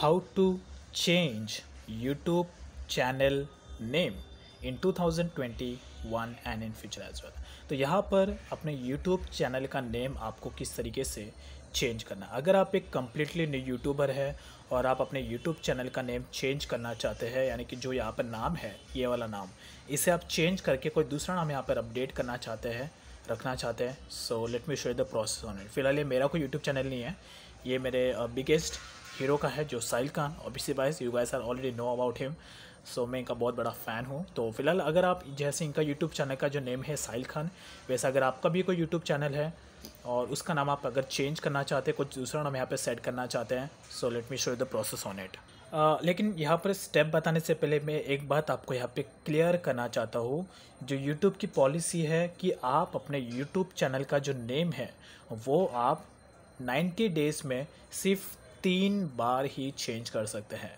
how to change YouTube channel name in 2021 and in future as well. तो यहाँ पर अपने YouTube चैनल का नेम आपको किस तरीके से चेंज करना अगर आप एक कम्प्लीटली न्यू यूट्यूबर है और आप अपने यूट्यूब चैनल का नेम चेंज करना चाहते हैं यानी कि जो यहाँ पर नाम है ये वाला नाम इसे आप चेंज करके कोई दूसरा नाम यहाँ पर अपडेट करना चाहते हैं रखना चाहते हैं so let me show the process on it फिलहाल ये मेरा कोई यूट्यूब चैनल नहीं है ये मेरे बिगेस्ट uh, हीरो का है जो साहिल खान और ऑब्वियसली बाइस you guys are already know about him so मैं इनका बहुत बड़ा फ़ैन हूँ तो फिलहाल अगर आप जैसे इनका यूट्यूब चैनल का जो नेम है साहिल खान वैसा अगर आपका भी कोई यूट्यूब चैनल है और उसका नाम आप अगर चेंज करना चाहते हैं कुछ दूसरा नाम यहाँ पे सेट करना चाहते हैं so let me show you the process on it लेकिन यहाँ पर स्टेप बताने से पहले मैं एक बात आपको यहाँ पे क्लियर करना चाहता हूँ जो यूट्यूब की पॉलिसी है कि आप अपने यूट्यूब चैनल का जो नेम है वो आप 90 डेज़ में सिर्फ तीन बार ही चेंज कर सकते हैं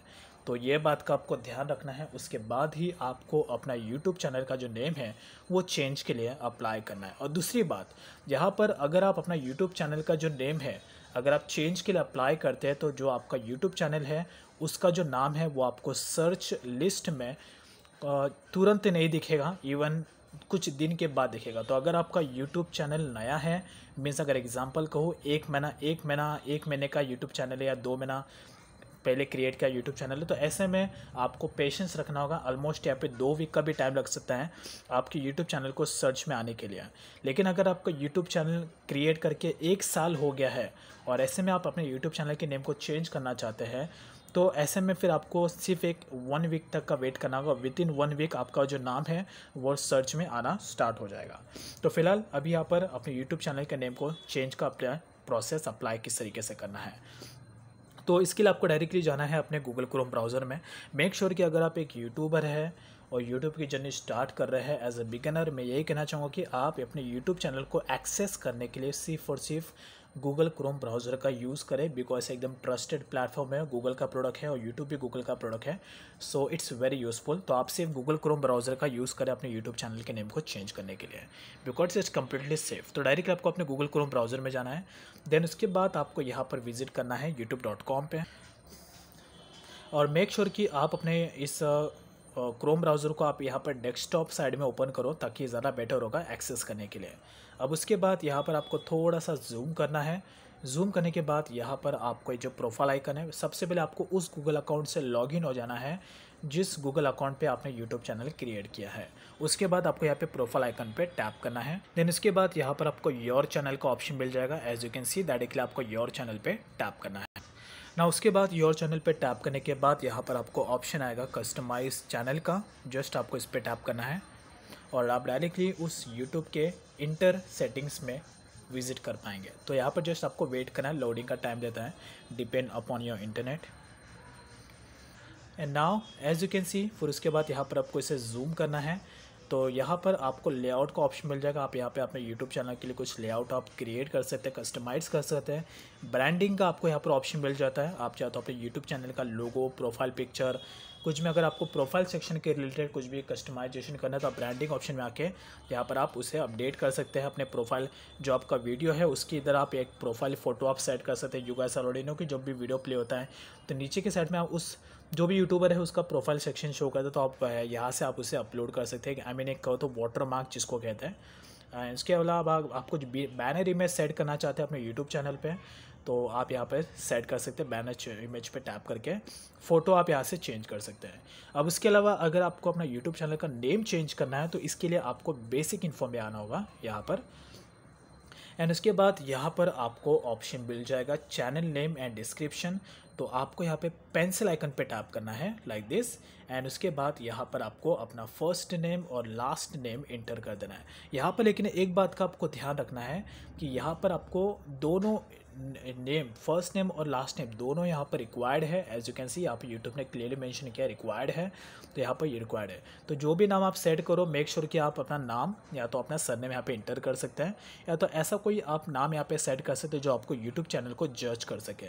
तो ये बात का आपको ध्यान रखना है उसके बाद ही आपको अपना यूट्यूब चैनल का जो नेम है वो चेंज के लिए अप्लाई करना है और दूसरी बात यहाँ पर अगर आप अपना यूट्यूब चैनल का जो नेम है अगर आप चेंज के लिए अप्लाई करते हैं तो जो आपका यूट्यूब चैनल है उसका जो नाम है वो आपको सर्च लिस्ट में तुरंत नहीं दिखेगा इवन कुछ दिन के बाद दिखेगा तो अगर आपका यूट्यूब चैनल नया है मीन्स अगर एग्ज़ाम्पल कहो एक महीना एक महीना एक महीने का यूट्यूब चैनल है या दो महीना पहले क्रिएट किया यूट्यूब चैनल है तो ऐसे में आपको पेशेंस रखना होगा ऑलमोस्ट यहाँ पे दो वीक का भी टाइम लग सकता है आपके यूट्यूब चैनल को सर्च में आने के लिए लेकिन अगर आपका यूट्यूब चैनल क्रिएट करके एक साल हो गया है और ऐसे में आप अपने यूट्यूब चैनल के नेम को चेंज करना चाहते हैं तो ऐसे में फिर आपको सिर्फ एक वन वीक तक का वेट करना होगा विद इन वन वीक आपका जो नाम है वो सर्च में आना स्टार्ट हो जाएगा तो फिलहाल अभी यहाँ पर अपने यूट्यूब चैनल के नेम को चेंज का अपना प्रोसेस अप्लाई किस तरीके से करना है तो इसके लिए आपको डायरेक्टली जाना है अपने गूगल क्रोम ब्राउज़र में मेक श्योर sure कि अगर आप एक यूट्यूबर है और यूट्यूब की जर्नी स्टार्ट कर रहे हैं एज ए बिगनर मैं यही कहना चाहूँगा कि आप अपने यूट्यूब चैनल को एक्सेस करने के लिए सिर्फ और सिर्फ गूगल क्रोम ब्राउज़र का यूज़ करें बिकॉज एकदम ट्रस्टेड प्लेटफॉर्म है गूगल का प्रोडक्ट है और यूट्यूब भी गूगल का प्रोडक्ट है सो इट्स वेरी यूज़फुल तो आप सिर्फ गूगल क्रोम ब्राउज़र का यूज़ करें अपने यूट्यूब चैनल के नेम को चेंज करने के लिए बिकॉज इट्स कम्प्लीटली सेफ तो डायरेक्ट आपको अपने गूगल क्रोम ब्राउज़र में जाना है देन उसके बाद आपको यहाँ पर विजिट करना है यूट्यूब डॉट कॉम पर और मेक श्योर sure कि आप अपने इस क्रोम ब्राउज़र को आप यहाँ पर डेस्कटॉप साइड में ओपन करो ताकि ज़्यादा बेटर होगा एक्सेस करने के लिए अब उसके बाद यहाँ पर आपको थोड़ा सा जूम करना है जूम करने के बाद यहाँ पर आपको जो प्रोफाइल आइकन है सबसे पहले आपको उस गूगल अकाउंट से लॉग हो जाना है जिस गूगल अकाउंट पे आपने यूट्यूब चैनल क्रिएट किया है उसके बाद आपको यहाँ पे प्रोफाइल आइकन पे टैप करना है देन उसके बाद यहाँ पर आपको योर चैनल का ऑप्शन मिल जाएगा as you can see that के लिए आपको योर चैनल पे टैप करना है ना उसके बाद योर चैनल पे टैप करने के बाद यहाँ पर आपको ऑप्शन आएगा कस्टमाइज चैनल का जस्ट आपको इस पर टैप करना है और आप डायरेक्टली उस यूट्यूब के इंटर सेटिंग्स में विजिट कर पाएंगे तो यहाँ पर जस्ट आपको वेट करना है लोडिंग का टाइम देता है depend upon your internet and now as you can see फिर उसके बाद यहाँ पर आपको इसे जूम करना है तो यहाँ पर आपको लेआउट का ऑप्शन मिल जाएगा आप यहाँ पे अपने यूट्यूब चैनल के लिए कुछ लेआउट आप क्रिएट कर सकते हैं कस्टमाइज़ कर सकते हैं ब्रांडिंग का आपको यहाँ पर ऑप्शन मिल जाता है आप चाहे तो अपने यूट्यूब चैनल का लोगो प्रोफाइल पिक्चर कुछ में अगर आपको प्रोफाइल सेक्शन के रिलेटेड कुछ भी कस्टमाइजेशन करना है तो आप ब्रांडिंग ऑप्शन में आके यहाँ पर आप उसे अपडेट कर सकते हैं अपने प्रोफाइल जो आपका वीडियो है उसकी इधर आप एक प्रोफाइल फ़ोटो आप सेट कर सकते हैं युगा सरोडिनो की जब भी वीडियो प्ले होता है तो नीचे के साइड में आप उस जो भी यूट्यूबर है उसका प्रोफाइल सेक्शन शो करता है तो आप यहाँ से आप उसे अपलोड कर सकते हैं आई मीन एक कहो तो वाटर मार्क जिसको कहते हैं इसके अलावा आप कुछ बैनर इमेज सेट करना चाहते हैं अपने यूट्यूब चैनल पर तो आप यहाँ पर सेट कर सकते हैं बैनर इमेज पे टैप करके फ़ोटो आप यहाँ से चेंज कर सकते हैं अब उसके अलावा अगर आपको अपना यूट्यूब चैनल का नेम चेंज करना है तो इसके लिए आपको बेसिक इन्फो में आना होगा यहाँ पर एंड उसके बाद यहाँ पर आपको ऑप्शन मिल जाएगा चैनल नेम एंड डिस्क्रिप्शन तो आपको यहाँ पे पेंसिल आइकन पे टैप करना है लाइक दिस एंड उसके बाद यहाँ पर आपको अपना फर्स्ट नेम और लास्ट नेम इंटर कर देना है यहाँ पर लेकिन एक बात का आपको ध्यान रखना है कि यहाँ पर आपको दोनों नेम फर्स्ट नेम और लास्ट नेम दोनों यहाँ पर रिक्वायर्ड है एज यू कैन सी यहाँ पर यूट्यूब ने क्लियरली मेंशन किया रिक्वायर्ड है तो यहाँ पर ये रिक्वायर्ड है तो जो भी नाम आप सेट करो मेक श्योर sure कि आप अपना नाम या तो अपना सरनेम यहाँ पे इंटर कर सकते हैं या तो ऐसा कोई आप नाम यहाँ पे सेट कर सकते हो जो आपको यूट्यूब चैनल को जज कर सके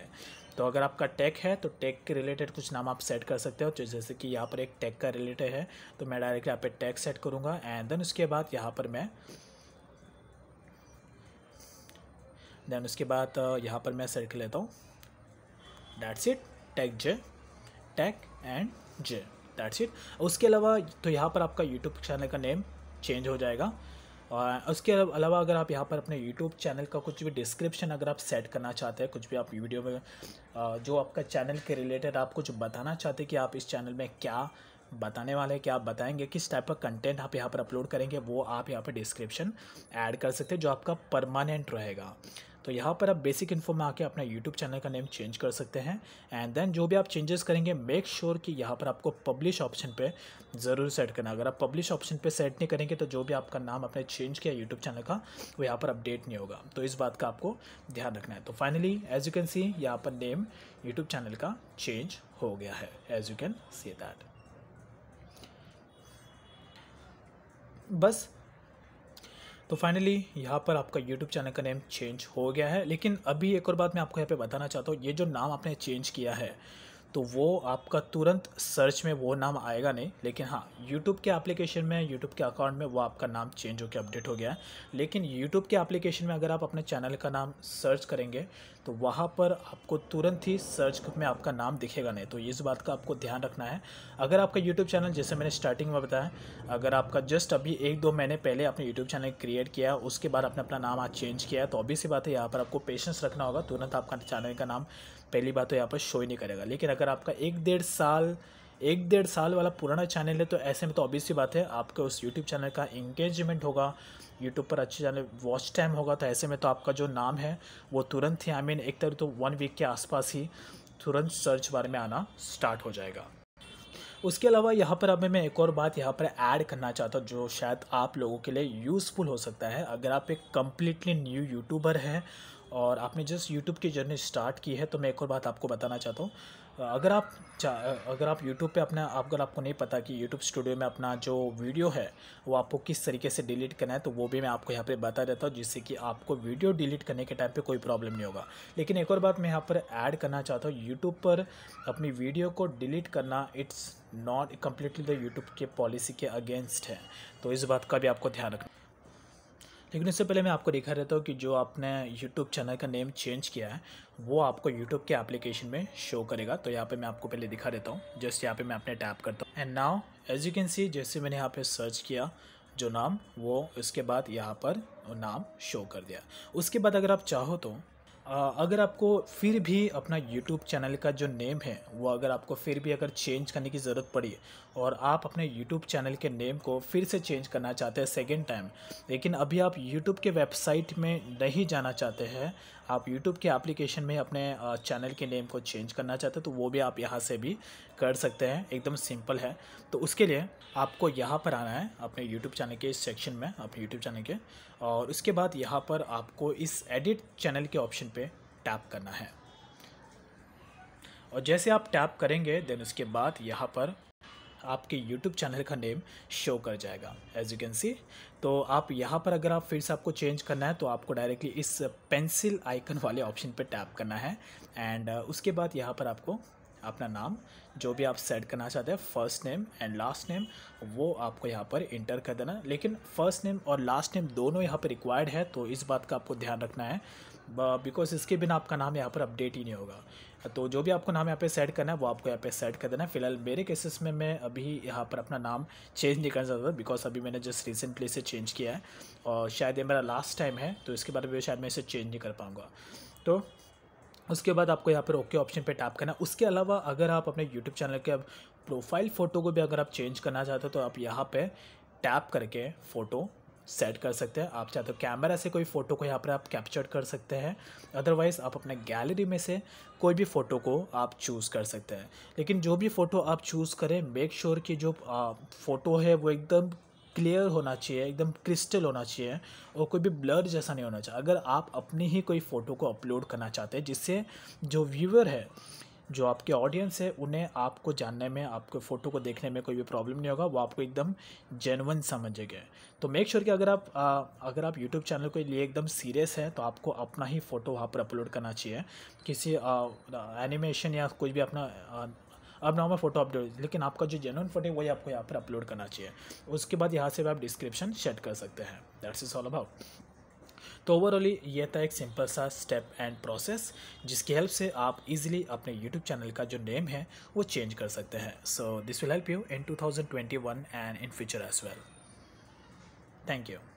तो अगर आपका टेक है तो टैग के रिलेटेड कुछ नाम आप सेट कर सकते हो तो जैसे कि यहाँ पर एक टेक का रिलेटेड है तो मैं डायरेक्टली यहाँ पे टैग सेट करूँगा एंड देन उसके बाद यहाँ पर मैं देन उसके बाद यहाँ पर मैं सेट कर लेता हूँ that's it take J take and J that's it उसके अलावा तो यहाँ पर आपका यूट्यूब चैनल का नेम चेंज हो जाएगा और उसके अलावा अगर आप यहाँ पर अपने यूट्यूब चैनल का कुछ भी डिस्क्रिप्शन अगर आप सेट करना चाहते हैं कुछ भी आप वीडियो में जो आपका चैनल के रिलेटेड आप कुछ बताना चाहते हैं कि आप इस चैनल में क्या बताने वाले हैं क्या आप बताएंगे किस टाइप का कंटेंट आप यहाँ पर अपलोड करेंगे वो आप यहाँ पर डिस्क्रिप्शन ऐड कर सकते हैं जो आपका परमानेंट रहेगा तो यहाँ पर आप बेसिक इन्फो में आके अपना यूट्यूब चैनल का नेम चेंज कर सकते हैं एंड देन जो भी आप चेंजेस करेंगे मेक श्योर sure कि यहाँ पर आपको पब्लिश ऑप्शन पे ज़रूर सेट करना अगर आप पब्लिश ऑप्शन पे सेट नहीं करेंगे तो जो भी आपका नाम आपने चेंज किया यूट्यूब चैनल का वो यहाँ पर अपडेट नहीं होगा तो इस बात का आपको ध्यान रखना है तो finally as you can see यहाँ पर नेम यूट्यूब चैनल का चेंज हो गया है as you can see that बस तो फाइनली यहाँ पर आपका यूट्यूब चैनल का नेम चेंज हो गया है लेकिन अभी एक और बात मैं आपको यहाँ पे बताना चाहता हूँ ये जो नाम आपने चेंज किया है तो वो आपका तुरंत सर्च में वो नाम आएगा नहीं लेकिन हाँ यूट्यूब के एप्लीकेशन में यूट्यूब के अकाउंट में वो आपका नाम चेंज होकर अपडेट हो गया है लेकिन यूट्यूब के एप्लीकेशन में अगर आप अपने चैनल का नाम सर्च करेंगे तो वहाँ पर आपको तुरंत ही सर्च में आपका नाम दिखेगा नहीं तो इस बात का आपको ध्यान रखना है अगर आपका यूट्यूब चैनल जैसे मैंने स्टार्टिंग में बताया अगर आपका जस्ट अभी एक दो महीने पहले आपने यूट्यूब चैनल क्रिएट किया उसके बाद आपने अपना नाम आज चेंज किया तो अभी सी बात है यहाँ पर आपको पेशेंस रखना होगा तुरंत आपका चैनल का नाम पहली बात तो यहाँ पर शो ही नहीं करेगा लेकिन अगर आपका एक डेढ़ साल एक डेढ़ साल वाला पुराना चैनल है तो ऐसे में तो ऑब्वियस ही बात है आपके उस यूट्यूब चैनल का इंगेजमेंट होगा यूट्यूब पर अच्छे चैनल वॉच टाइम होगा तो ऐसे में तो आपका जो नाम है वो तुरंत ही आई मीन एक तरह तो वन वीक के आसपास ही तुरंत सर्च बार में आना स्टार्ट हो जाएगा उसके अलावा यहाँ पर अब मैं एक और बात यहाँ पर ऐड करना चाहता हूँ जो शायद आप लोगों के लिए यूज़फुल हो सकता है अगर आप एक कम्प्लीटली न्यू यूट्यूबर हैं और आपने जस्ट यूट्यूब की जर्नी स्टार्ट की है तो मैं एक और बात आपको बताना चाहता हूँ अगर आप अगर आप यूट्यूब पे अपना अगर आपको नहीं पता कि यूट्यूब स्टूडियो में अपना जो वीडियो है वो आपको किस तरीके से डिलीट करना है तो वो भी मैं आपको यहाँ पे बता देता हूँ जिससे कि आपको वीडियो डिलीट करने के टाइम पे कोई प्रॉब्लम नहीं होगा लेकिन एक और बात मैं यहाँ पर ऐड करना चाहता हूँ यूट्यूब पर अपनी वीडियो को डिलीट करना it's not completely the YouTube के पॉलिसी के अगेंस्ट है तो इस बात का भी आपको ध्यान रखना लेकिन इससे पहले मैं आपको दिखा रहता हूँ कि जो आपने YouTube चैनल का नेम चेंज किया है वो आपको यूट्यूब के एप्लीकेशन में शो करेगा तो यहाँ पे मैं आपको पहले दिखा देता हूँ जस्ट यहाँ पे मैं अपने टैप करता हूँ and now as you can see जैसे मैंने यहाँ पे सर्च किया जो नाम वो उसके बाद यहाँ पर नाम शो कर दिया उसके बाद अगर आप चाहो तो अगर आपको फिर भी अपना यूट्यूब चैनल का जो नेम है वो अगर आपको फिर भी अगर चेंज करने की ज़रूरत पड़ी और आप अपने यूट्यूब चैनल के नेम को फिर से चेंज करना चाहते हैं सेकेंड टाइम लेकिन अभी आप यूट्यूब के वेबसाइट में नहीं जाना चाहते हैं आप यूट्यूब के एप्लीकेशन में अपने चैनल के नेम को चेंज करना चाहते हैं तो वो भी आप यहाँ से भी कर सकते हैं एकदम सिंपल है तो उसके लिए आपको यहाँ पर आना है अपने यूट्यूब चैनल के सेक्शन में अपने यूट्यूब चैनल के और उसके बाद यहाँ पर आपको इस एडिट चैनल के ऑप्शन पर टैप करना है और जैसे आप टैप करेंगे देन उसके बाद यहाँ पर आपके YouTube चैनल का नेम शो कर जाएगा एज यू कैन सी तो आप यहाँ पर अगर आप फिर से आपको चेंज करना है तो आपको डायरेक्टली इस पेंसिल आइकन वाले ऑप्शन पर टैप करना है एंड uh, उसके बाद यहाँ पर आपको अपना नाम जो भी आप सेट करना चाहते हैं first name and last name वो आपको यहाँ पर इंटर कर देना लेकिन फर्स्ट नेम और लास्ट नेम दोनों यहाँ पर रिक्वायर्ड है तो इस बात का आपको ध्यान रखना है बिकॉज इसके बिना आपका नाम यहाँ पर अपडेट ही नहीं होगा तो जो भी आपको नाम यहाँ पे सेट करना है वो आपको यहाँ पे सेट कर देना है फिलहाल मेरे केसेस में मैं अभी यहाँ पर अपना नाम चेंज नहीं करना चाहता बिकॉज अभी मैंने जस्ट रिसेंटली इसे चेंज किया है और शायद ये मेरा लास्ट टाइम है तो इसके बाद भी शायद मैं इसे चेंज नहीं कर पाऊँगा तो उसके बाद आपको यहाँ पर ओके ऑप्शन पे टैप करना है उसके अलावा अगर आप अपने यूट्यूब चैनल के प्रोफाइल फ़ोटो को भी अगर आप चेंज करना चाहते हो तो आप यहाँ पे टैप करके फ़ोटो सेट कर सकते हैं आप चाहते हो कैमरा से कोई फ़ोटो को यहाँ पर आप कैप्चर कर सकते हैं अदरवाइज़ आप अपने गैलरी में से कोई भी फ़ोटो को आप चूज़ कर सकते हैं लेकिन जो भी फ़ोटो आप चूज़ करें मेक श्योर sure कि जो फ़ोटो है वो एकदम क्लियर होना चाहिए एकदम क्रिस्टल होना चाहिए और कोई भी ब्लर जैसा नहीं होना चाहिए अगर आप अपनी ही कोई फ़ोटो को अपलोड करना चाहते हैं जिससे जो व्यूअर है जो आपके ऑडियंस है उन्हें आपको जानने में आपके फ़ोटो को देखने में कोई भी प्रॉब्लम नहीं होगा वो आपको एकदम जेनवन समझेंगे तो मेक श्योर sure कि अगर आप आ, अगर आप यूट्यूब चैनल के लिए एकदम सीरियस हैं तो आपको अपना ही फ़ोटो वहाँ पर अपलोड करना चाहिए किसी एनिमेशन या कुछ भी अपना आ, अब नॉर्मल फोटो अपलोड लेकिन आपका जो जेनुअन फोटो है वही आपको यहाँ पर अपलोड करना चाहिए उसके बाद यहाँ से आप डिस्क्रिप्शन सेट कर सकते हैं दैट्स इज ऑल अबाउट तो ओवरऑली ये था एक सिंपल सा स्टेप एंड प्रोसेस जिसकी हेल्प से आप इजीली अपने यूट्यूब चैनल का जो नेम है वो चेंज कर सकते हैं so this will help you in 2021 and in future as well thank you